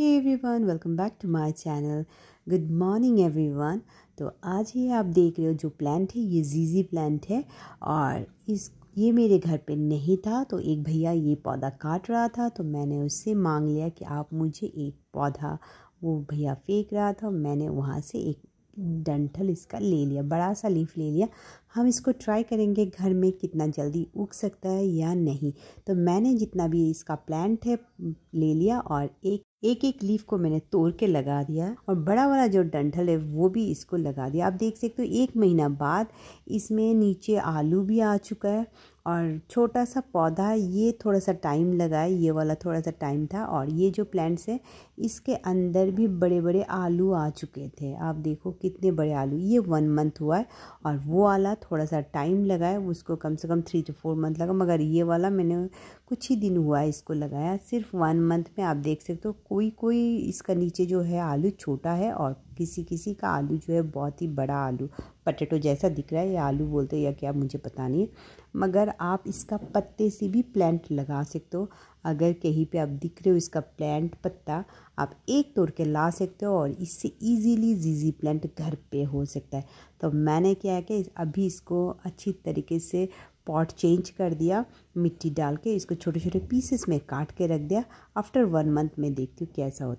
hey everyone welcome back to my channel good morning everyone तो आज ये आप देख रहे हो जो प्लांट है ये जीजी प्लांट है और इस ये मेरे घर पे नहीं था तो एक भैया ये पौधा काट रहा था तो मैंने उससे मांग लिया कि आप मुझे एक पौधा वो भैया फेंक रहा था मैंने वहाँ से एक डंठल इसका ले लिया बड़ा सा लीफ ले लिया हम इसको ट्राई करेंगे घर में कितना जल्दी उग सकता है या नहीं तो मैंने जितना भी इसका प्लांट है ले लिया और एक एक एक लीफ को मैंने तोड़ के लगा दिया और बड़ा वाला जो डंठल है वो भी इसको लगा दिया आप देख सकते हो तो एक महीना बाद इसमें नीचे आलू भी आ चुका है और छोटा सा पौधा ये थोड़ा सा टाइम लगा है ये वाला थोड़ा सा टाइम था और ये जो प्लांट्स है इसके अंदर भी बड़े बड़े आलू आ चुके थे आप देखो कितने बड़े आलू ये वन मंथ हुआ है और वो वाला थोड़ा सा टाइम लगा है उसको कम से कम थ्री टू फोर मंथ लगा मगर ये वाला मैंने कुछ ही दिन हुआ है इसको लगाया सिर्फ वन मंथ में आप देख सकते हो कोई कोई इसका नीचे जो है आलू छोटा है और किसी किसी का आलू जो है बहुत ही बड़ा आलू पटेटो जैसा दिख रहा है या आलू बोलते हैं या क्या मुझे पता नहीं मगर आप इसका पत्ते से भी प्लांट लगा सकते हो अगर कहीं पे आप दिख रहे हो इसका प्लांट पत्ता आप एक तोड़ के ला सकते हो और इससे इजीली जीजी प्लांट घर पे हो सकता है तो मैंने क्या है कि अभी इसको अच्छी तरीके से पॉट चेंज कर दिया मिट्टी डाल के इसको छोटे छोटे पीसेस में काट के रख दिया आफ्टर वन मंथ में देखती हूँ कैसा होता